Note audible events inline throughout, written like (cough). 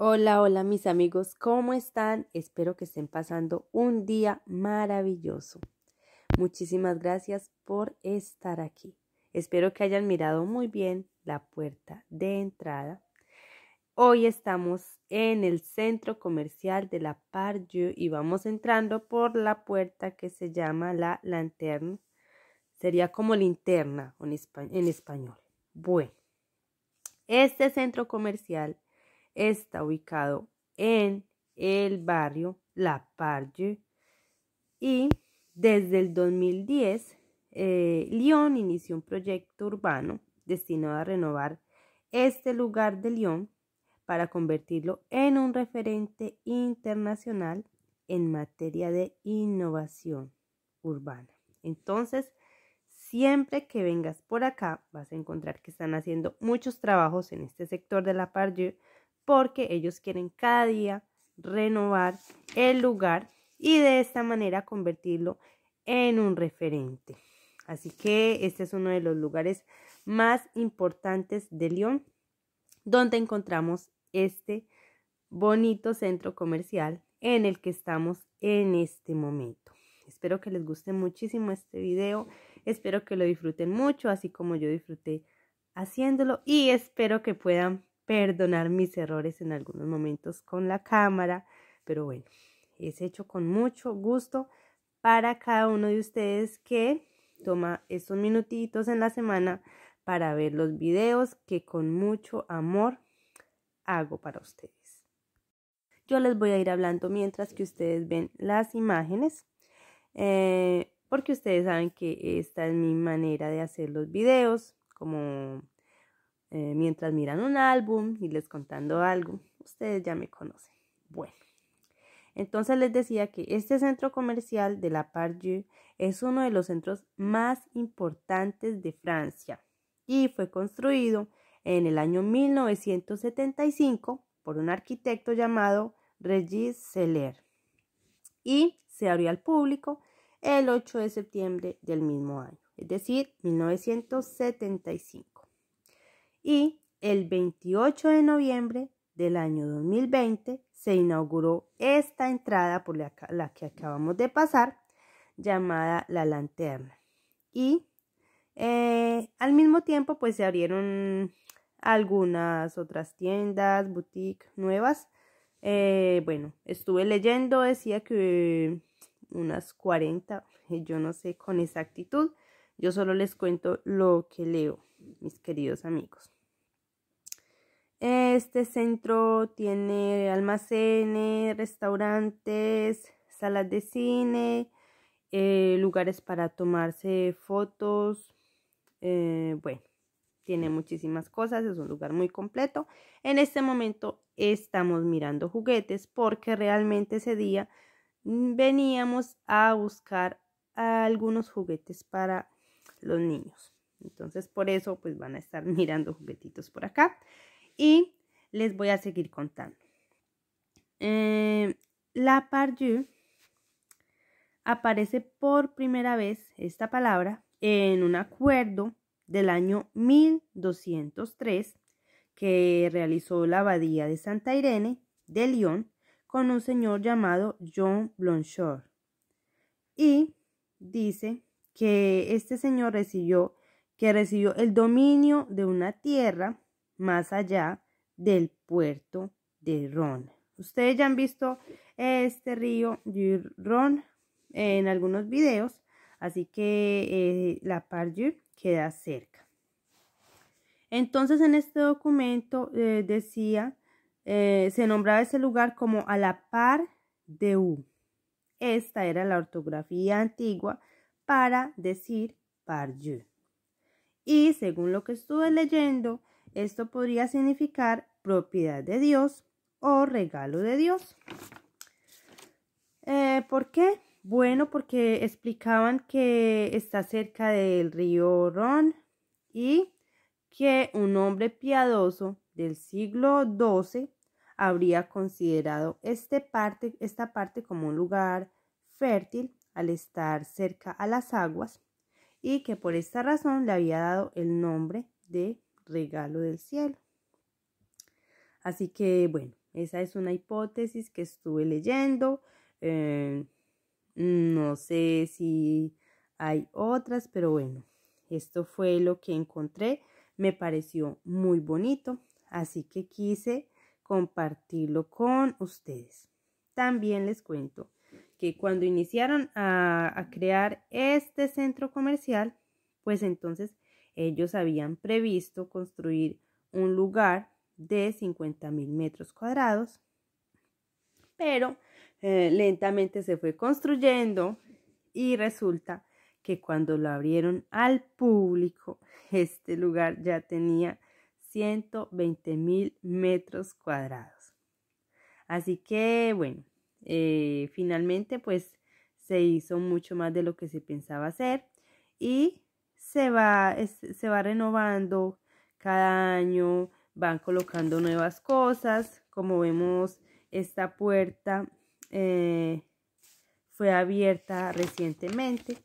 Hola, hola mis amigos, ¿cómo están? Espero que estén pasando un día maravilloso. Muchísimas gracias por estar aquí. Espero que hayan mirado muy bien la puerta de entrada. Hoy estamos en el centro comercial de la Pardieu y vamos entrando por la puerta que se llama la lanterna. Sería como linterna en español. Bueno, este centro comercial está ubicado en el barrio La Parlie. y desde el 2010 eh, Lyon inició un proyecto urbano destinado a renovar este lugar de Lyon para convertirlo en un referente internacional en materia de innovación urbana. Entonces, siempre que vengas por acá, vas a encontrar que están haciendo muchos trabajos en este sector de la Pardieu porque ellos quieren cada día renovar el lugar y de esta manera convertirlo en un referente. Así que este es uno de los lugares más importantes de Lyon, donde encontramos este bonito centro comercial en el que estamos en este momento. Espero que les guste muchísimo este video, espero que lo disfruten mucho, así como yo disfruté haciéndolo y espero que puedan perdonar mis errores en algunos momentos con la cámara, pero bueno, es hecho con mucho gusto para cada uno de ustedes que toma estos minutitos en la semana para ver los videos que con mucho amor hago para ustedes. Yo les voy a ir hablando mientras que ustedes ven las imágenes, eh, porque ustedes saben que esta es mi manera de hacer los videos, como eh, mientras miran un álbum y les contando algo. Ustedes ya me conocen. Bueno, entonces les decía que este centro comercial de la part es uno de los centros más importantes de Francia y fue construido en el año 1975 por un arquitecto llamado Regis Seller y se abrió al público el 8 de septiembre del mismo año, es decir, 1975 y el 28 de noviembre del año 2020 se inauguró esta entrada por la, que acabamos de pasar llamada La Lanterna. Y eh, al mismo tiempo pues se abrieron algunas otras tiendas, boutiques nuevas. Eh, bueno, estuve leyendo, decía que unas 40, yo no sé con exactitud, yo solo les cuento lo que leo, mis queridos amigos. Este centro tiene almacenes, restaurantes, salas de cine, eh, lugares para tomarse fotos. Eh, bueno, tiene muchísimas cosas, es un lugar muy completo. En este momento estamos mirando juguetes porque realmente ese día veníamos a buscar algunos juguetes para los niños. Entonces por eso pues van a estar (laughs) mirando juguetitos por acá y les voy a seguir contando. Eh, la Pardieu aparece por primera vez esta palabra en un acuerdo del año 1203 que realizó la abadía de Santa Irene de Lyon con un señor llamado John Blanchard. Y dice que este señor recibió, que recibió el dominio de una tierra más allá del puerto de Ron. Ustedes ya han visto este río de Ron en algunos videos, así que eh, la la Rón queda cerca. Entonces en este documento eh, decía, eh, se nombraba ese lugar como a la par de U. Esta era la ortografía antigua para decir par. Y según lo que estuve leyendo, esto podría significar propiedad de Dios o regalo de Dios. Eh, ¿Por qué? Bueno, porque explicaban que está cerca del río Ron y que un hombre piadoso del siglo XII habría considerado este parte, esta parte como un lugar fértil al estar cerca a las aguas y que por esta razón le había dado el nombre de regalo del cielo. Así que bueno, esa es una hipótesis que estuve leyendo. Eh, no sé si hay otras, pero bueno, esto fue lo que encontré. Me pareció muy bonito, así que quise compartirlo con ustedes. También les cuento que cuando iniciaron a, crear este centro comercial, pues entonces ellos habían previsto construir un lugar de 50 mil metros cuadrados, pero eh, lentamente se fue construyendo y resulta que cuando lo abrieron al público, (laughs) este lugar ya tenía 120 mil metros cuadrados. Así que, bueno, eh, finalmente, pues se hizo mucho más de lo que se pensaba hacer y se va, se va renovando cada año, van colocando nuevas cosas, como vemos esta puerta eh, fue abierta recientemente,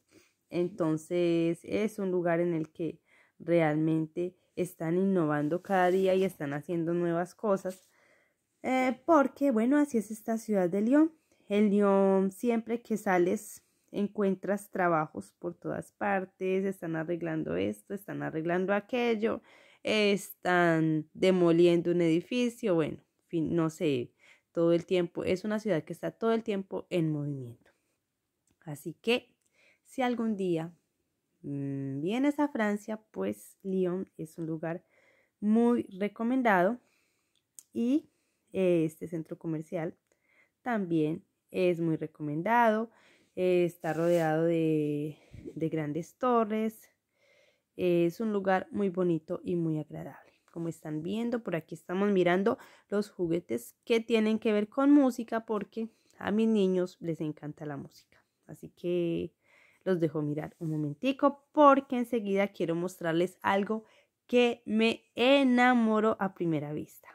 entonces es un lugar en el que realmente están innovando cada día y están haciendo nuevas cosas eh, porque, bueno, así es esta ciudad de Lyon. En Lyon, siempre que sales, encuentras trabajos por todas partes, están arreglando esto, están arreglando aquello, están demoliendo un edificio, bueno, no sé, todo el tiempo, es una ciudad que está todo el tiempo en movimiento. Así que, si algún día mm, vienes a Francia, pues Lyon es un lugar muy recomendado y este centro comercial. También es muy recomendado, está rodeado de, grandes torres, es un lugar muy bonito y muy agradable. Como están viendo, por aquí estamos mirando los juguetes que tienen que ver con música porque a mis niños les encanta la música. Así que los dejo mirar un momentico porque enseguida quiero mostrarles algo que me enamoro a primera vista.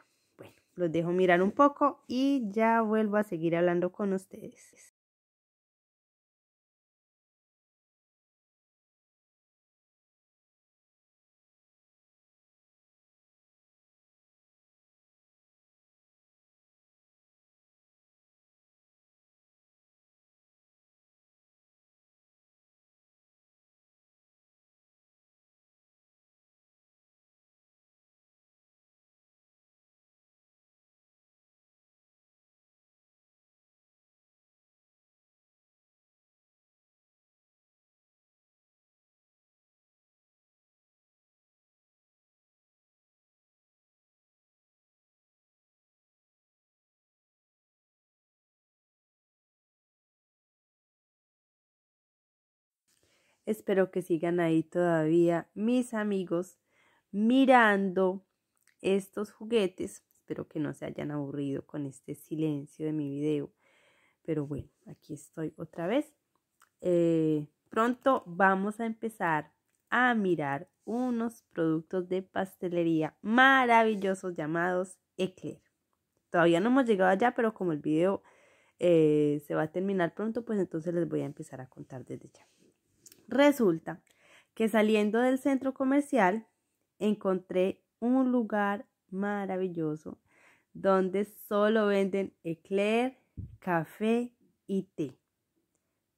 Los dejo mirar un poco y ya vuelvo a seguir hablando con ustedes. Espero que sigan ahí todavía mis amigos mirando estos juguetes. Espero que no se hayan aburrido con este silencio de mi video. Pero bueno, aquí estoy otra vez. Eh, pronto vamos a empezar a mirar unos productos de pastelería maravillosos llamados Eclair. Todavía no hemos llegado allá, pero como el video eh, se va a terminar pronto, pues entonces les voy a empezar a contar desde ya. Resulta que saliendo del centro comercial encontré un lugar maravilloso donde solo venden eclair, café y té.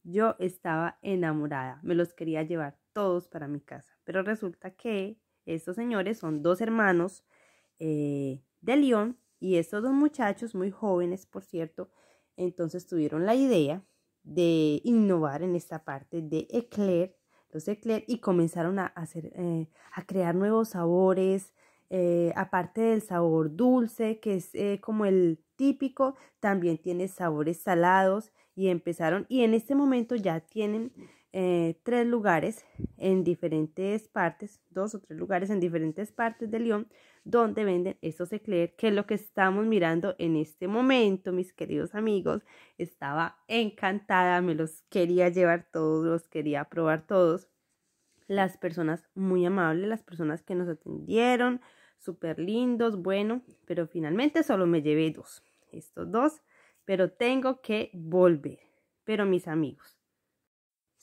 Yo estaba enamorada, me los quería llevar todos para mi casa, pero resulta que estos señores son dos hermanos eh, de León y estos dos muchachos, muy jóvenes por cierto, entonces tuvieron la idea de innovar en esta parte de eclair, los eclair, y comenzaron a, hacer, eh, a crear nuevos sabores, eh, aparte del sabor dulce, que es eh, como el típico, también tiene sabores salados y empezaron, y en este momento ya tienen eh, tres lugares en diferentes partes, dos o tres lugares en diferentes partes de Lyon, donde venden estos eclairs que es lo que estamos mirando en este momento, mis queridos amigos. Estaba encantada, me los quería llevar todos, los quería probar todos. Las personas muy amables, las personas que nos atendieron, súper lindos, bueno, pero finalmente solo me llevé dos, estos dos, pero tengo que volver. Pero mis amigos,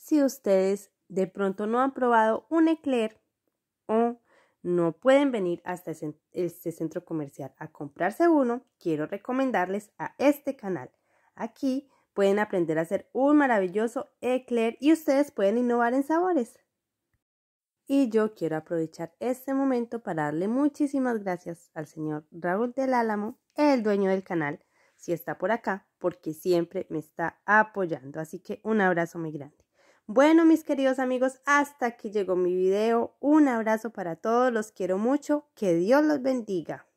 si ustedes de pronto no han probado un eclair o no pueden venir hasta este centro comercial a comprarse uno, quiero recomendarles a este canal. Aquí pueden aprender a hacer un maravilloso eclair y ustedes pueden innovar en sabores. Y yo quiero aprovechar este momento para darle muchísimas gracias al señor Raúl del Álamo, el dueño del canal, si está por acá, porque siempre me está apoyando. Así que un abrazo muy grande. Bueno, mis queridos amigos, hasta aquí llegó mi video. Un abrazo para todos, los quiero mucho, que Dios los bendiga.